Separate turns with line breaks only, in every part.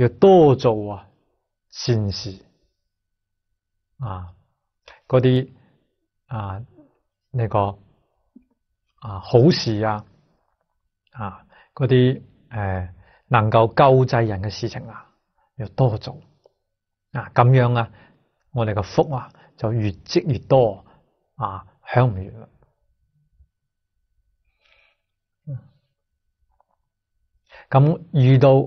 要多做啊善事啊，嗰啲啊呢个啊好事啊啊嗰啲诶能够救济人嘅事情啊，要多做啊，咁样啊，我哋嘅福啊就越积越多啊，享唔完啦。咁遇到。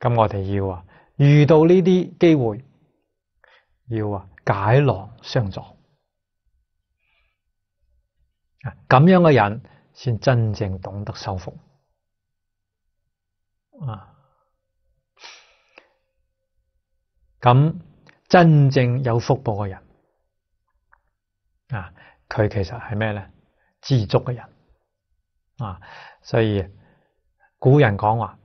咁我哋要啊，遇到呢啲机会，要啊解囊相助啊，咁样嘅人先真正懂得收福啊。咁真正有福报嘅人啊，佢其实系咩咧？知足嘅人啊，所以古人讲话。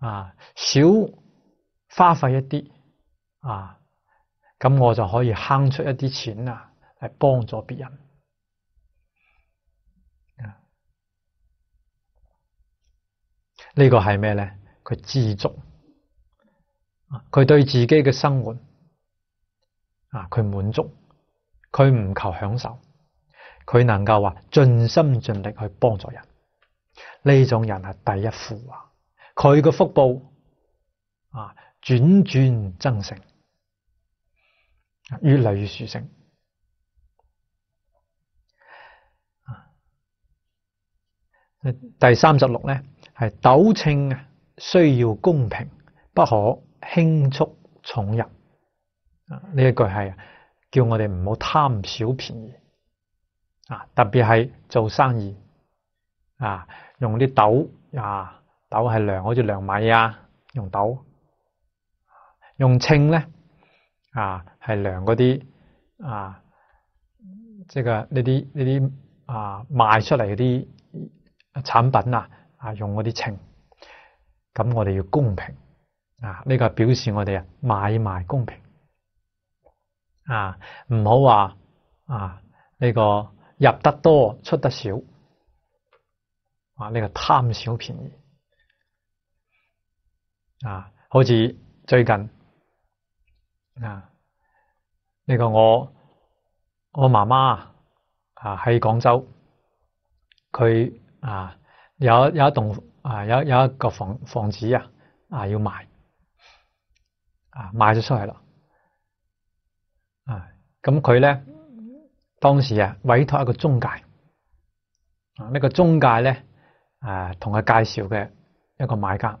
啊，少花费一啲啊，咁我就可以悭出一啲钱啊，嚟帮助别人。呢个系咩咧？佢知足，佢对自己嘅生活啊，佢满足，佢唔求享受，佢能够话尽心尽力去帮助人。呢种人系第一富啊！佢嘅福報啊，轉轉增成，越嚟越殊勝。第三十六咧，系斗秤啊，需要公平，不可輕觸重入。啊，呢一句系叫我哋唔好貪小便宜啊，特別係做生意啊，用啲斗啊。豆系量，好似量米啊，用豆；用秤咧，啊系量嗰啲啊，即系呢啲呢啲啊卖出嚟嗰啲产品啊，啊用嗰啲秤。咁我哋要公平啊，呢个表示我哋啊买卖公平啊，唔好话啊呢个入得多出得少啊，呢个贪小便宜。啊，好似最近啊，呢个我我妈妈啊喺广州，佢啊有有一栋啊有有一个房房子啊啊要卖啊卖咗出去啦啊，咁佢咧当时啊委托一个中介啊呢个中介咧啊同佢介绍嘅一个买家。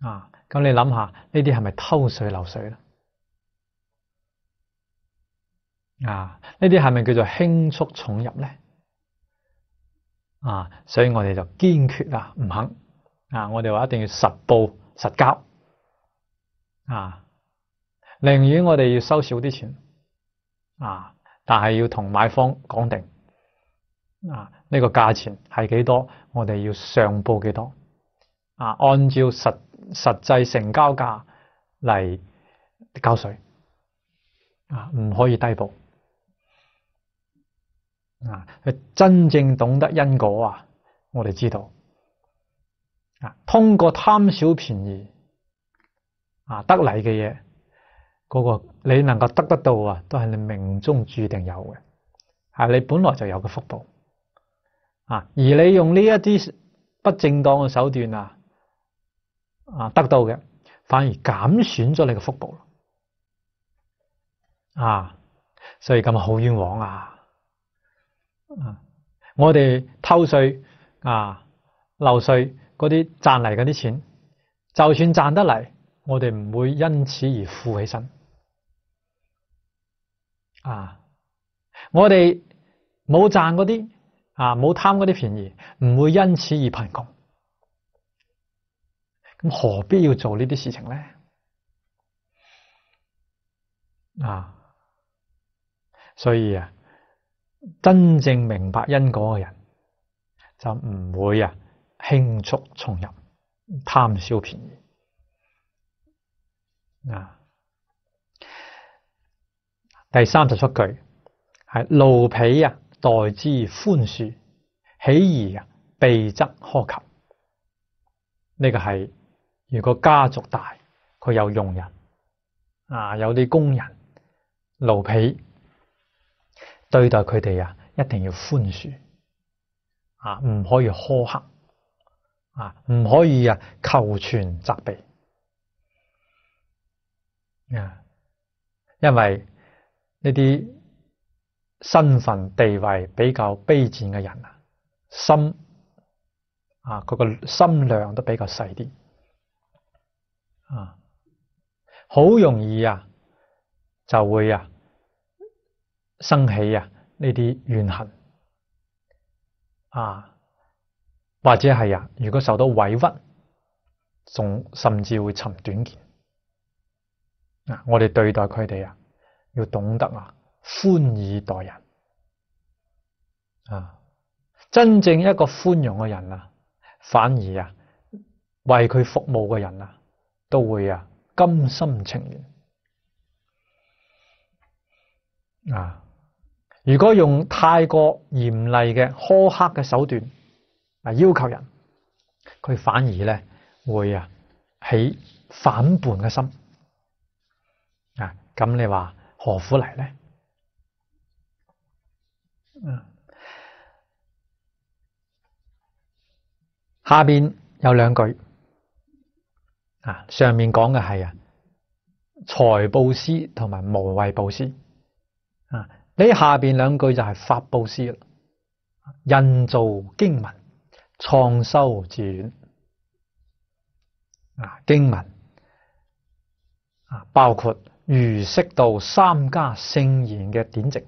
啊，咁你谂下，呢啲系咪偷税漏税咧？啊，呢啲系咪叫做轻触重入咧？啊，所以我哋就坚决啊，唔肯啊，我哋话一定要实报实交啊，宁愿我哋要收少啲钱啊，但系要同买方讲定啊，呢个价钱系几多，我哋要上报几多啊，按照实。实际成交价嚟交税啊，唔可以低報啊！佢真正懂得因果啊，我哋知道啊。通过贪小便宜啊得嚟嘅嘢，嗰个你能够得得到啊，都系你命中注定有嘅，系你本来就有嘅福报啊。而你用呢一啲不正当嘅手段啊！啊，得到嘅反而减损咗你嘅福报，啊，所以咁啊好冤枉啊！啊，我哋偷税啊、漏税嗰啲赚嚟嗰啲钱，就算赚得嚟，我哋唔会因此而富起身，啊，我哋冇赚嗰啲啊，冇贪嗰啲便宜，唔会因此而贫穷。咁何必要做呢啲事情咧？啊，所以啊，真正明白因果嘅人就唔会啊轻触从入，贪小便宜。啊，第三十七句系奴婢啊，待之宽恕，喜而避则苛求。呢个系。如果家族大，佢有用人啊，有啲工人奴婢，对待佢哋啊，一定要宽恕啊，唔可以苛刻啊，唔可以啊求全责备啊，因为呢啲身份地位比较卑贱嘅人啊，心啊佢个心量都比较细啲。啊，好容易啊，就会啊生起啊呢啲怨恨啊，或者系啊，如果受到委屈，仲甚至会寻短见啊。我哋对待佢哋啊，要懂得啊宽以待人啊。真正一个宽容嘅人啊，反而啊为佢服务嘅人啊。都会啊，甘心情愿啊！如果用太过严厉嘅苛刻嘅手段啊，要求人，佢反而咧会啊起反叛嘅心啊！咁你话何苦嚟咧？嗯，下边有两句。啊，上面讲嘅系啊财布施同埋无畏布施，啊，呢下边两句就系法布施啦，印造经文、创修自院，啊，经文啊包括如释道三家圣言嘅典籍，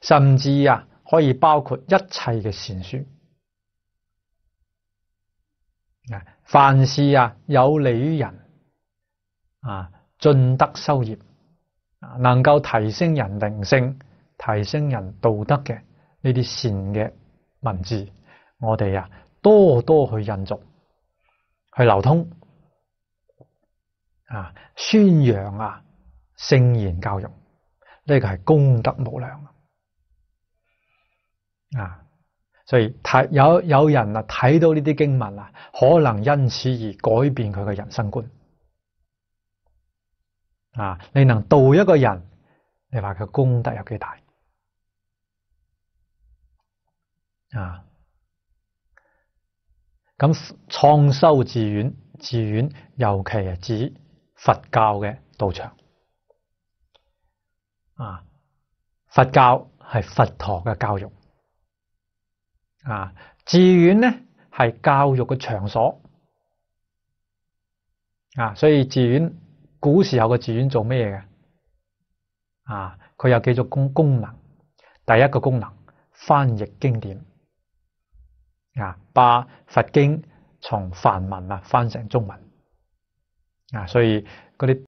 甚至啊可以包括一切嘅善书。啊，凡事啊有利于人啊，進得修業，啊能夠提升人靈性、提升人道德嘅呢啲善嘅文字，我哋啊多多去印续、去流通啊，宣揚啊聖賢教育，呢个系功德無量啊！所以睇有有人啊睇到呢啲经文啊，可能因此而改变佢嘅人生观啊！你能导一个人，你话佢功德有几大啊？咁创修寺院，寺院尤其系指佛教嘅道场啊！佛教系佛陀嘅教育。啊，寺院咧系教育嘅场所啊，所以寺院古时候嘅寺院做咩嘢嘅？啊，佢有几种功功能，第一个功能翻译经典啊，把佛经从梵文啊翻成中文啊，所以嗰啲。